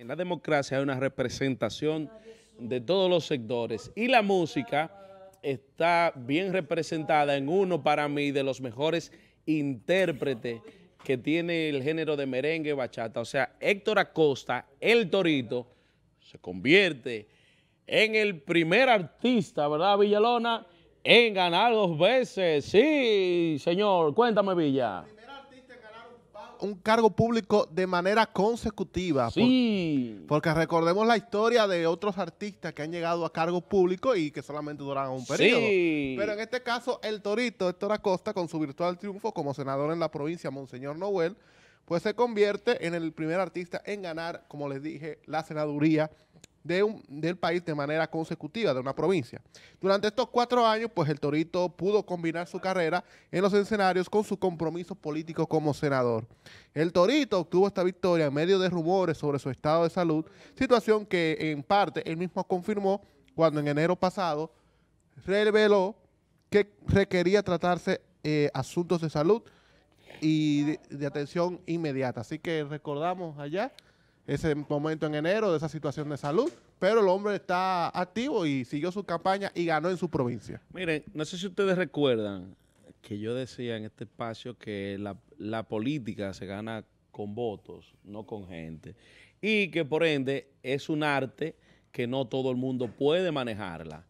en la democracia hay una representación de todos los sectores y la música está bien representada en uno para mí de los mejores intérpretes que tiene el género de merengue, bachata. O sea, Héctor Acosta, el Torito, se convierte en el primer artista, ¿verdad, Villalona? En ganar dos veces. Sí, señor. Cuéntame, Villa un cargo público de manera consecutiva. porque recordemos la historia de otros artistas que han llegado a cargo público y que solamente duran un periodo. Pero en este caso, el Torito Héctor Acosta, con su virtual triunfo como senador en la provincia, Monseñor Noel, pues se convierte en el primer artista en ganar, como les dije, la senaduría de un, del país de manera consecutiva, de una provincia. Durante estos cuatro años, pues el Torito pudo combinar su carrera en los escenarios con su compromiso político como senador. El Torito obtuvo esta victoria en medio de rumores sobre su estado de salud, situación que en parte él mismo confirmó cuando en enero pasado reveló que requería tratarse eh, asuntos de salud y de, atención inmediata. Así que recordamos allá ese momento en enero de esa situación de salud, pero el hombre está activo y siguió su campaña y ganó en su provincia. Miren, no sé si ustedes recuerdan que yo decía en este espacio que la política se gana con votos, no con gente, y que por ende es un arte que no todo el mundo puede manejarla.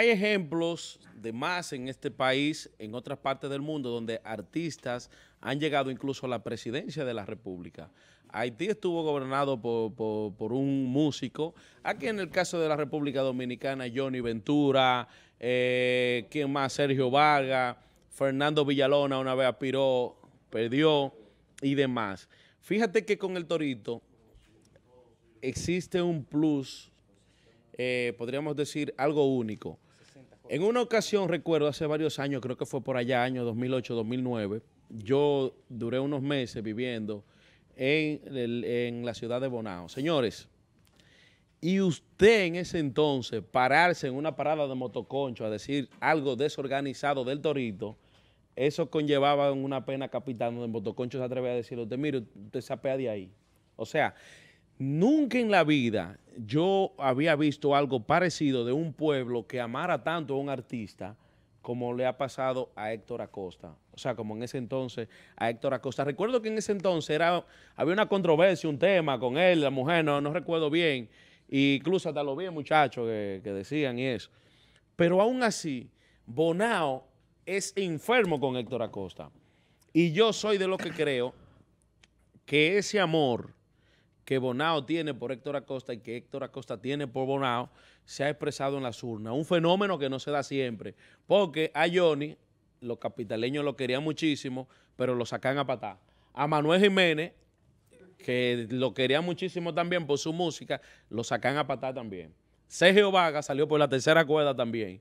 Hay ejemplos de más en este país, en otras partes del mundo, donde artistas han llegado incluso a la presidencia de la República. Haití estuvo gobernado por, un músico. Aquí en el caso de la República Dominicana, Johnny Ventura, eh, ¿quién más? Sergio Vargas, Fernando Villalona una vez aspiró, perdió y demás. Fíjate que con el Torito existe un plus, eh, podríamos decir algo único. En una ocasión, recuerdo, hace varios años, creo que fue por allá, año 2008, 2009, yo duré unos meses viviendo en, la ciudad de Bonao. Señores, y usted en ese entonces pararse en una parada de motoconcho a decir algo desorganizado del torito, eso conllevaba una pena capitando donde el motoconcho se atreve a decirle, usted mire, usted se apea de ahí. O sea, Nunca en la vida yo había visto algo parecido de un pueblo que amara tanto a un artista como le ha pasado a Héctor Acosta. O sea, como en ese entonces a Héctor Acosta. Recuerdo que en ese entonces era, había una controversia, un tema con él, la mujer, no, recuerdo bien. incluso hasta lo vi muchachos que, que decían y eso. Pero aún así, Bonao es enfermo con Héctor Acosta. Y yo soy de lo que creo que ese amor que Bonao tiene por Héctor Acosta y que Héctor Acosta tiene por Bonao se ha expresado en las urnas. Un fenómeno que no se da siempre, porque a Johnny, los capitaleños lo querían muchísimo, pero lo sacan a patá. A Manuel Jiménez, que lo querían muchísimo también por su música, lo sacan a patá también. Sergio Vaga salió por la tercera cuerda también.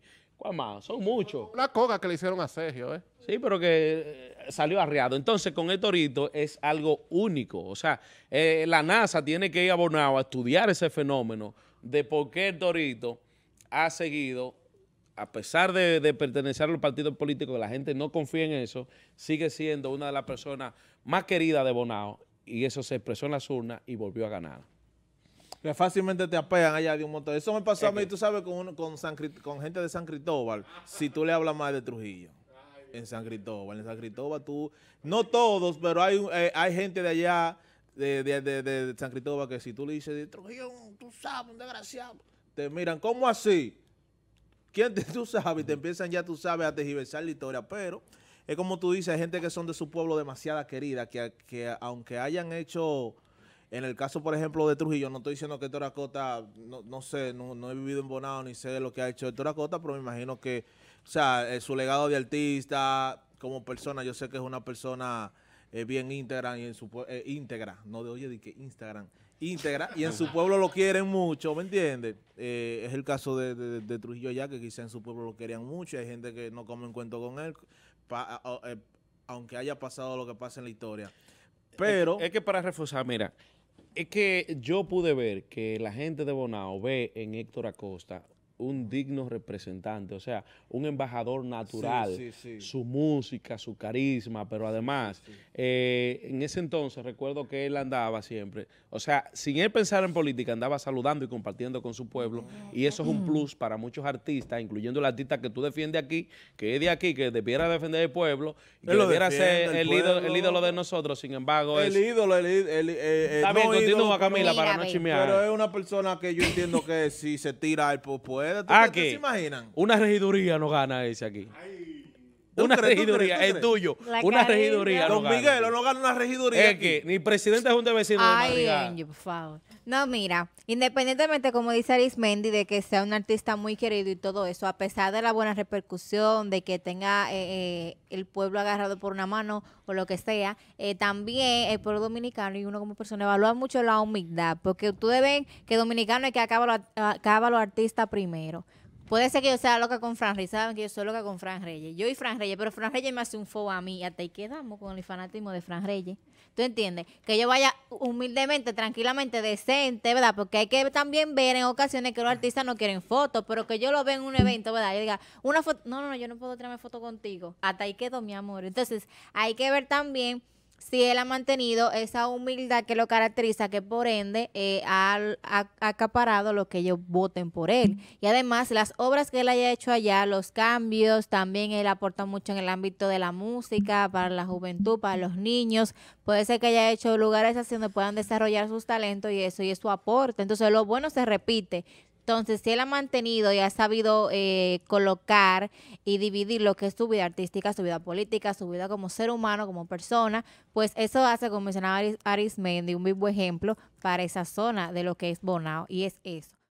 Son muchos. La cosa que le hicieron a Sergio, ¿eh? Sí, pero que eh, salió arriado. Entonces, con el este torito es algo único. O sea, eh, la NASA tiene que ir a Bonao a estudiar ese fenómeno de por qué el este torito ha seguido, a pesar de, de pertenecer a los partidos políticos, que la gente no confía en eso, sigue siendo una de las personas más queridas de Bonao. Y eso se expresó en las urnas y volvió a ganar que fácilmente te apean allá de un montón. Eso me pasó a mí, tú sabes, con, con, con gente de San Cristóbal, si tú le hablas más de Trujillo. En San Cristóbal, en San Cristóbal tú, no todos, pero hay, eh, hay gente de allá, de, San Cristóbal, que si tú le dices, Trujillo, tú sabes, un desgraciado, te miran, ¿cómo así? ¿Quién te, tú sabes? Te empiezan ya, tú sabes, a tejiversar la historia, pero es como tú dices, hay gente que son de su pueblo demasiada querida, que, que aunque hayan hecho en el caso, por ejemplo, de Trujillo, no estoy diciendo que Toracota, no, sé, no, he vivido en Bonao ni sé lo que ha hecho Toracota, pero me imagino que, o sea, eh, su legado de artista como persona, yo sé que es una persona eh, bien íntegra y en su eh, íntegra, no de oye, de que Instagram, íntegra, y en su pueblo lo quieren mucho, ¿me entiendes? es el caso de, Trujillo allá, que quizá en su pueblo lo querían mucho, hay gente que no come en cuento con él, aunque haya pasado lo que pasa en la historia. Pero... Es, es que para reforzar, mira, es que yo pude ver que la gente de Bonao ve en Héctor Acosta un digno representante, o sea, un embajador natural, su música, su carisma, pero además, eh, en ese entonces recuerdo que él andaba siempre, o sea, sin él pensar en política, andaba saludando y compartiendo con su pueblo, y eso es un plus para muchos artistas, incluyendo el artista que tú defiendes aquí, que es de aquí, que debiera defender el pueblo, que debiera ser el, ídolo, de nosotros, sin embargo... El ídolo, el, ídolo. el eh, eh, bien, continúa Camila para no chimear. Pero es una persona que yo entiendo que si se tira al pueblo, ¿Tú, ah, se imaginan? Una regiduría no gana ese aquí. Una regiduría, crees, es tuyo. una regiduría. Don Miguel no gana una regiduría. Es que ni presidente de Junta de Vecinos. Ay, por favor. No, mira, independientemente, como dice Arismendi, de que sea un artista muy querido y todo eso, a pesar de la buena repercusión, de que tenga eh, eh, el pueblo agarrado por una mano o lo que sea, eh, también el pueblo dominicano y uno como persona evalúa mucho la humildad, porque ustedes ven que dominicano es que acaba los acaba lo artistas primero. Puede ser que yo sea loca con Fran Reyes. Saben que yo soy loca con Fran Reyes. Yo y Fran Reyes, pero Fran Reyes me hace un fo a mí. Hasta ahí quedamos con el fanatismo de Fran Reyes. ¿Tú entiendes? Que yo vaya humildemente, tranquilamente, decente, ¿verdad? Porque hay que también ver en ocasiones que los artistas no quieren fotos, pero que yo lo vea en un evento, ¿verdad? Y diga, una foto. No, no, no, yo no puedo traerme foto contigo. Hasta ahí quedó, mi amor. Entonces, hay que ver también si él ha mantenido esa humildad que lo caracteriza, que por ende eh, ha, acaparado lo que ellos voten por él. Y además, las obras que él haya hecho allá, los cambios, también él aporta mucho en el ámbito de la música, para la juventud, para los niños. Puede ser que haya hecho lugares así donde puedan desarrollar sus talentos y eso, y es su aporte. Entonces, lo bueno se repite. Entonces, si él ha mantenido y ha sabido eh, colocar y dividir lo que es su vida artística, su vida política, su vida como ser humano, como persona, pues eso hace, como mencionaba Arismendi, un vivo ejemplo para esa zona de lo que es Bonao, y es eso.